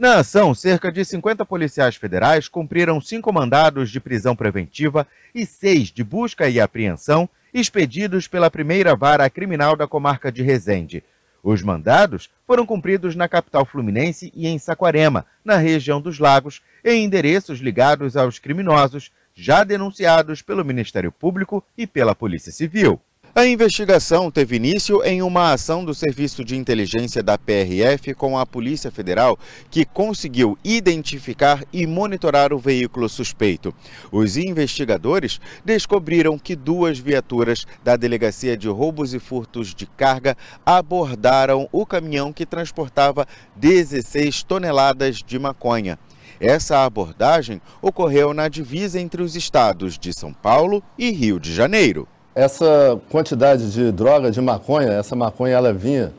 Na ação, cerca de 50 policiais federais cumpriram cinco mandados de prisão preventiva e seis de busca e apreensão expedidos pela primeira vara criminal da comarca de Resende. Os mandados foram cumpridos na capital fluminense e em Saquarema, na região dos Lagos, em endereços ligados aos criminosos já denunciados pelo Ministério Público e pela Polícia Civil. A investigação teve início em uma ação do Serviço de Inteligência da PRF com a Polícia Federal, que conseguiu identificar e monitorar o veículo suspeito. Os investigadores descobriram que duas viaturas da Delegacia de Roubos e Furtos de Carga abordaram o caminhão que transportava 16 toneladas de maconha. Essa abordagem ocorreu na divisa entre os estados de São Paulo e Rio de Janeiro. Essa quantidade de droga, de maconha, essa maconha ela vinha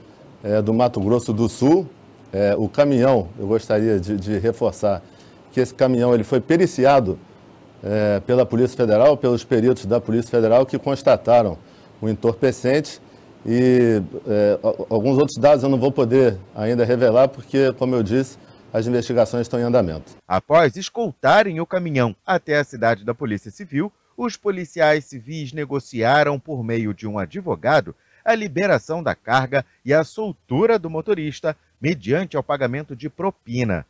é, do Mato Grosso do Sul. É, o caminhão, eu gostaria de, de, reforçar que esse caminhão ele foi periciado é, pela Polícia Federal, pelos peritos da Polícia Federal que constataram o entorpecente e é, alguns outros dados eu não vou poder ainda revelar porque, como eu disse, as investigações estão em andamento. Após escoltarem o caminhão até a cidade da Polícia Civil, os policiais civis negociaram por meio de um advogado a liberação da carga e a soltura do motorista mediante o pagamento de propina.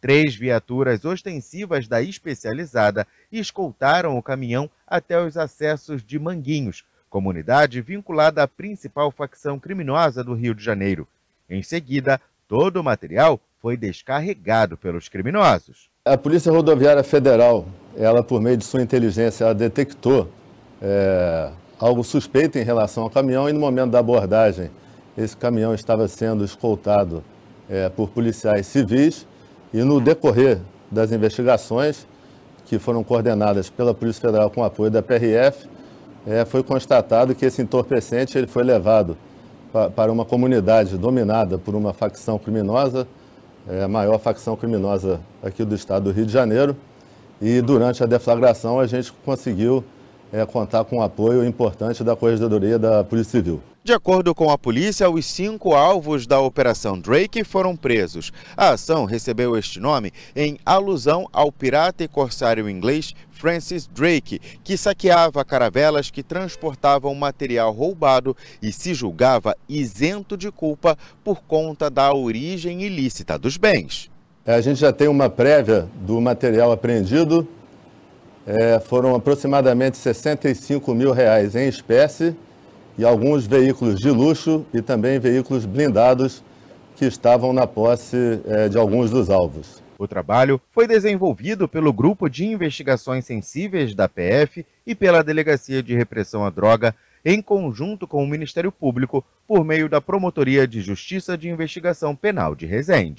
Três viaturas ostensivas da especializada escoltaram o caminhão até os acessos de Manguinhos, comunidade vinculada à principal facção criminosa do Rio de Janeiro. Em seguida, todo o material foi descarregado pelos criminosos. A Polícia Rodoviária Federal ela, por meio de sua inteligência, ela detectou é, algo suspeito em relação ao caminhão e no momento da abordagem, esse caminhão estava sendo escoltado é, por policiais civis e no decorrer das investigações, que foram coordenadas pela Polícia Federal com apoio da PRF, é, foi constatado que esse entorpecente ele foi levado pa para uma comunidade dominada por uma facção criminosa, é, a maior facção criminosa aqui do estado do Rio de Janeiro, e durante a deflagração a gente conseguiu é, contar com o apoio importante da Corregedoria da Polícia Civil. De acordo com a polícia, os cinco alvos da Operação Drake foram presos. A ação recebeu este nome em alusão ao pirata e corsário inglês Francis Drake, que saqueava caravelas que transportavam material roubado e se julgava isento de culpa por conta da origem ilícita dos bens. É, a gente já tem uma prévia do material apreendido. É, foram aproximadamente 65 mil reais em espécie e alguns veículos de luxo e também veículos blindados que estavam na posse é, de alguns dos alvos. O trabalho foi desenvolvido pelo Grupo de Investigações Sensíveis da PF e pela Delegacia de Repressão à Droga, em conjunto com o Ministério Público, por meio da Promotoria de Justiça de Investigação Penal de Resende.